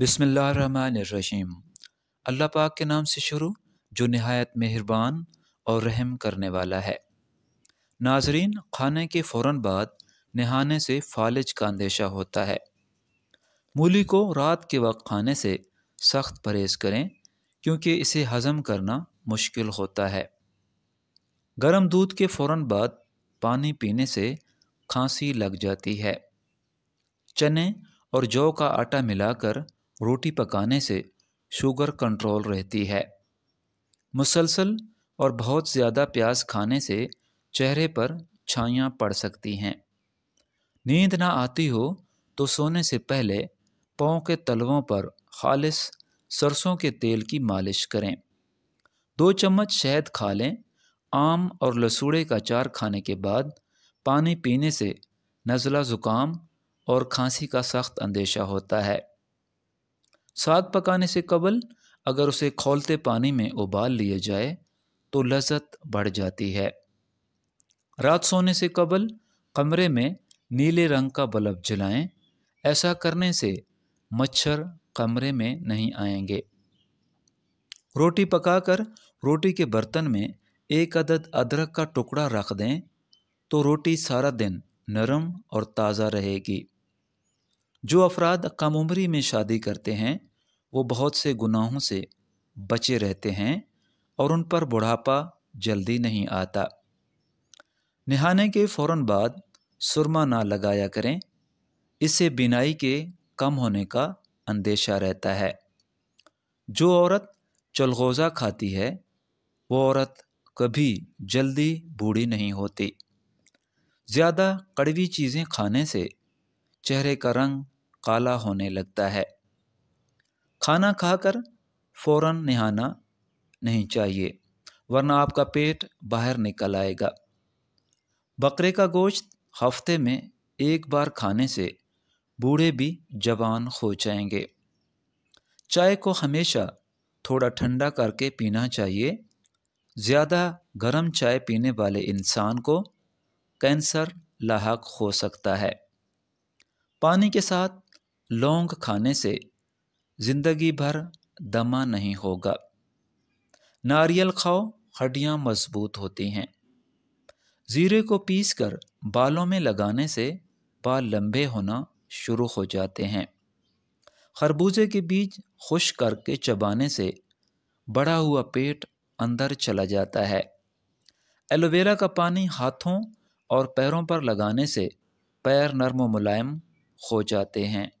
बसमीम अल्लाह पाक के नाम से शुरू जो नहायत मेहरबान और रहम करने वाला है नाजरीन खाने के फ़ौर बाद नहाने से फालिज का अंदेशा होता है मूली को रात के वक्त खाने से सख्त परहेज़ करें क्योंकि इसे हज़म करना मुश्किल होता है गर्म दूध के फ़ौर बाद पानी पीने से खांसी लग जाती है चने और जौ का आटा मिलाकर रोटी पकाने से शुगर कंट्रोल रहती है मुसलसल और बहुत ज़्यादा प्याज खाने से चेहरे पर छाइयाँ पड़ सकती हैं नींद ना आती हो तो सोने से पहले पाँव के तलवों पर खालिश सरसों के तेल की मालिश करें दो चम्मच शहद खा लें आम और लसूड़े का चार खाने के बाद पानी पीने से नज़ला ज़ुकाम और खांसी का सख्त अंदेशा होता है साथ पकाने से कबल अगर उसे खोलते पानी में उबाल लिया जाए तो लज़त बढ़ जाती है रात सोने से कबल कमरे में नीले रंग का बल्ब जलाएं ऐसा करने से मच्छर कमरे में नहीं आएंगे रोटी पकाकर रोटी के बर्तन में एक अदद अदरक का टुकड़ा रख दें तो रोटी सारा दिन नरम और ताज़ा रहेगी जो अफराद कम उम्री में शादी करते हैं वो बहुत से गुनाहों से बचे रहते हैं और उन पर बुढ़ापा जल्दी नहीं आता नहाने के फ़ौर बाद सुरमा ना लगाया करें इससे बिनाई के कम होने का अंदेशा रहता है जो औरत चलगोज़ा खाती है वो औरत कभी जल्दी बूढ़ी नहीं होती ज़्यादा कड़वी चीज़ें खाने से चेहरे का रंग काला होने लगता है खाना खाकर फ़ौर नहाना नहीं चाहिए वरना आपका पेट बाहर निकल आएगा बकरे का गोश्त हफ्ते में एक बार खाने से बूढ़े भी जवान हो जाएंगे चाय को हमेशा थोड़ा ठंडा करके पीना चाहिए ज़्यादा गर्म चाय पीने वाले इंसान को कैंसर लाक हो सकता है पानी के साथ लौंग खाने से ज़िंदगी भर दमा नहीं होगा नारियल खाओ हड्डियाँ मजबूत होती हैं ज़ीरे को पीसकर बालों में लगाने से बाल लंबे होना शुरू हो जाते हैं खरबूजे के बीज खुश करके चबाने से बड़ा हुआ पेट अंदर चला जाता है एलोवेरा का पानी हाथों और पैरों पर लगाने से पैर नरम मुलायम हो जाते हैं